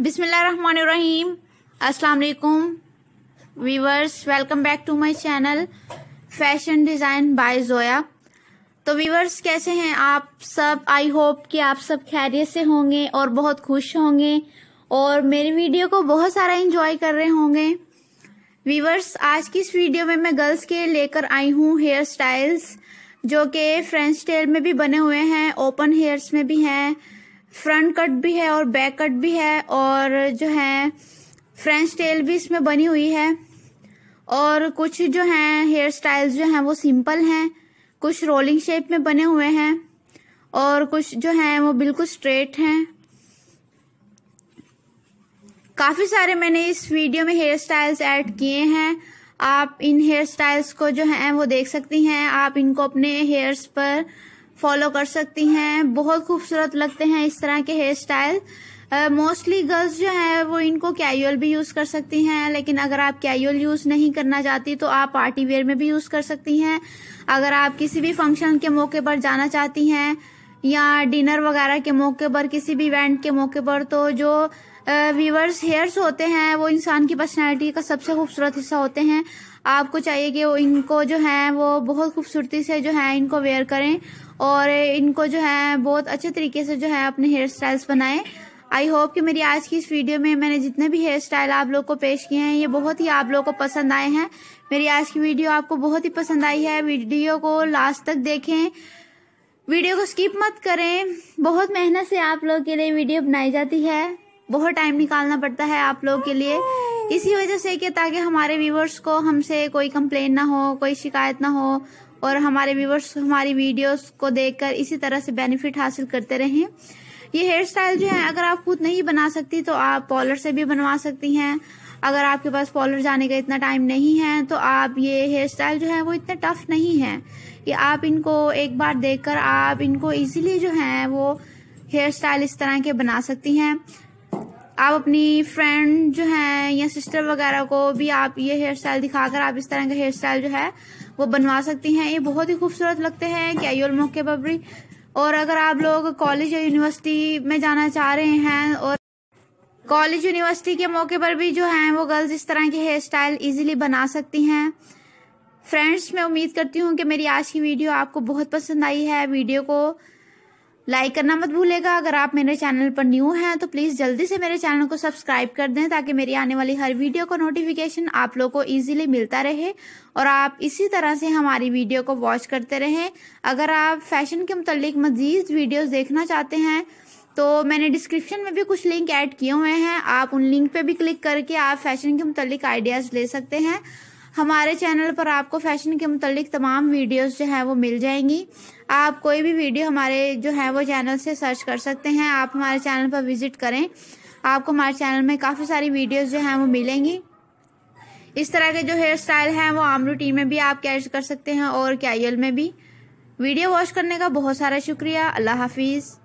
अस्सलाम वालेकुम viewers welcome back to my channel fashion design by Zoya तो वीवर्स कैसे हैं आप सब आई होप कि आप सब खैरियत से होंगे और बहुत खुश होंगे और मेरी वीडियो को बहुत सारा एंजॉय कर रहे होंगे वीवर्स आज की इस वीडियो में मैं गर्ल्स के लेकर आई हूँ हेयर स्टाइल्स जो कि फ्रेंच स्टाइल में भी बने हुए हैं ओपन हेयर्स में भी हैं फ्रंट कट भी है और बैक कट भी है और जो है फ्रेंच टेल भी इसमें बनी हुई है और कुछ जो हैं हेयर स्टाइल्स जो हैं वो सिंपल हैं कुछ रोलिंग शेप में बने हुए हैं और कुछ जो हैं वो बिल्कुल स्ट्रेट हैं काफ़ी सारे मैंने इस वीडियो में हेयर स्टाइल्स ऐड किए हैं आप इन हेयर स्टाइल्स को जो हैं वो देख सकती हैं आप इनको अपने हेयर्स पर फॉलो कर सकती हैं बहुत खूबसूरत लगते हैं इस तरह के हेयर स्टाइल मोस्टली गर्ल्स जो है वो इनको कैजुअल भी यूज कर सकती हैं लेकिन अगर आप कैजुअल यूज नहीं करना चाहती तो आप पार्टी वेयर में भी यूज कर सकती हैं अगर आप किसी भी फंक्शन के मौके पर जाना चाहती हैं या डिनर वगैरह के मौके पर किसी भी इवेंट के मौके पर तो जो व्यूवर्स हेयर्स होते हैं वो इंसान की पर्सनैलिटी का सबसे खूबसूरत हिस्सा होते हैं आपको चाहिए कि वो इनको जो है वो बहुत खूबसूरती से जो है इनको वेयर करें और इनको जो है बहुत अच्छे तरीके से जो है अपने हेयर स्टाइल्स बनाएं आई होप कि मेरी आज की इस वीडियो में मैंने जितने भी हेयर स्टाइल आप लोग को पेश किए हैं ये बहुत ही आप लोग को पसंद आए हैं मेरी आज की वीडियो आपको बहुत ही पसंद आई है वीडियो को लास्ट तक देखें वीडियो को स्किप मत करें बहुत मेहनत से आप लोग के लिए वीडियो बनाई जाती है बहुत टाइम निकालना पड़ता है आप लोग के लिए इसी वजह से कि ताकि हमारे व्यूवर्स को हमसे कोई कंप्लेन ना हो कोई शिकायत ना हो और हमारे व्यूवर्स हमारी वीडियोस को देखकर इसी तरह से बेनिफिट हासिल करते रहें ये हेयर स्टाइल जो है अगर आप खुद नहीं बना सकती तो आप पॉलर से भी बनवा सकती हैं अगर आपके पास पॉलर जाने का इतना टाइम नहीं है तो आप ये हेयर स्टाइल जो है वो इतना टफ नहीं है कि आप इनको एक बार देख आप इनको ईजिली जो है वो हेयर स्टाइल इस तरह के बना सकती हैं आप अपनी फ्रेंड जो है या सिस्टर वगैरह को भी आप ये हेयर स्टाइल दिखाकर आप इस तरह का हेयर स्टाइल जो है वो बनवा सकती हैं ये बहुत ही खूबसूरत लगते हैं कैजुअल मौके पर भी और अगर आप लोग कॉलेज या यूनिवर्सिटी में जाना चाह रहे हैं और कॉलेज यूनिवर्सिटी के मौके पर भी जो हैं वो गर्ल्स इस तरह के हेयर स्टाइल ईजिली बना सकती हैं फ्रेंड्स मैं उम्मीद करती हूँ कि मेरी आज की वीडियो आपको बहुत पसंद आई है वीडियो को लाइक करना मत भूलेगा अगर आप मेरे चैनल पर न्यू हैं तो प्लीज़ जल्दी से मेरे चैनल को सब्सक्राइब कर दें ताकि मेरी आने वाली हर वीडियो का नोटिफिकेशन आप लोग को इजीली मिलता रहे और आप इसी तरह से हमारी वीडियो को वॉच करते रहें अगर आप फैशन के मतलब मज़ीद वीडियो देखना चाहते हैं तो मैंने डिस्क्रिप्शन में भी कुछ लिंक ऐड किए हुए हैं आप उन लिंक पे भी क्लिक करके आप फैशन के मतलब आइडियाज़ ले सकते हैं हमारे चैनल पर आपको फैशन के मतलब तमाम वीडियोस जो है वो मिल जाएंगी आप कोई भी वीडियो हमारे जो है वो चैनल से सर्च कर सकते हैं आप हमारे चैनल पर विजिट करें आपको हमारे चैनल में काफ़ी सारी वीडियोस जो हैं वो मिलेंगी इस तरह के जो हेयर स्टाइल हैं वो आम रूटीन में भी आप कैश कर सकते हैं और कैयल में भी वीडियो वॉच करने का बहुत सारा शुक्रिया अल्लाह हाफिज़